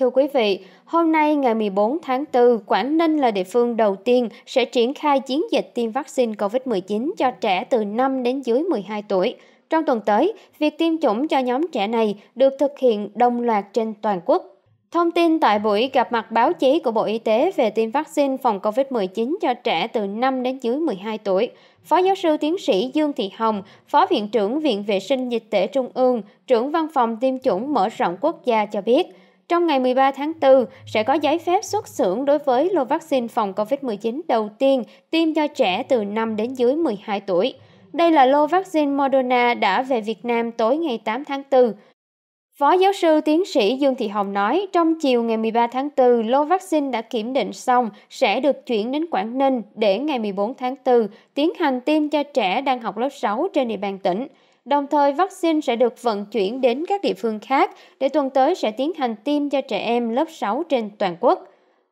Thưa quý vị, hôm nay ngày 14 tháng 4, Quảng Ninh là địa phương đầu tiên sẽ triển khai chiến dịch tiêm vaccine COVID-19 cho trẻ từ 5 đến dưới 12 tuổi. Trong tuần tới, việc tiêm chủng cho nhóm trẻ này được thực hiện đồng loạt trên toàn quốc. Thông tin tại buổi gặp mặt báo chí của Bộ Y tế về tiêm vaccine phòng COVID-19 cho trẻ từ 5 đến dưới 12 tuổi, Phó giáo sư tiến sĩ Dương Thị Hồng, Phó Viện trưởng Viện Vệ sinh Dịch tễ Trung ương, trưởng Văn phòng Tiêm chủng Mở rộng Quốc gia cho biết – trong ngày 13 tháng 4 sẽ có giấy phép xuất xưởng đối với lô vaccine phòng COVID-19 đầu tiên tiêm cho trẻ từ 5 đến dưới 12 tuổi. Đây là lô vaccine Moderna đã về Việt Nam tối ngày 8 tháng 4. Phó giáo sư tiến sĩ Dương Thị Hồng nói, trong chiều ngày 13 tháng 4, lô vaccine đã kiểm định xong sẽ được chuyển đến Quảng Ninh để ngày 14 tháng 4 tiến hành tiêm cho trẻ đang học lớp 6 trên địa bàn tỉnh đồng thời vaccine sẽ được vận chuyển đến các địa phương khác để tuần tới sẽ tiến hành tiêm cho trẻ em lớp 6 trên toàn quốc.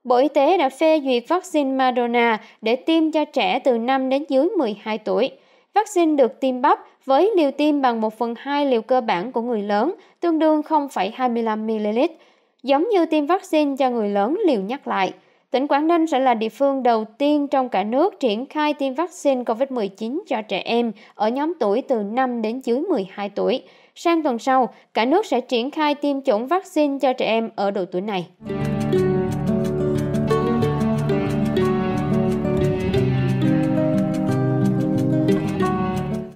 Bộ Y tế đã phê duyệt vaccine Madonna để tiêm cho trẻ từ 5 đến dưới 12 tuổi. Vaccine được tiêm bắp với liều tiêm bằng 1 phần 2 liều cơ bản của người lớn, tương đương 0,25ml, giống như tiêm vaccine cho người lớn liều nhắc lại – tỉnh Quảng Ninh sẽ là địa phương đầu tiên trong cả nước triển khai tiêm vaccine COVID-19 cho trẻ em ở nhóm tuổi từ năm đến dưới 12 tuổi. Sang tuần sau, cả nước sẽ triển khai tiêm chủng vaccine cho trẻ em ở độ tuổi này.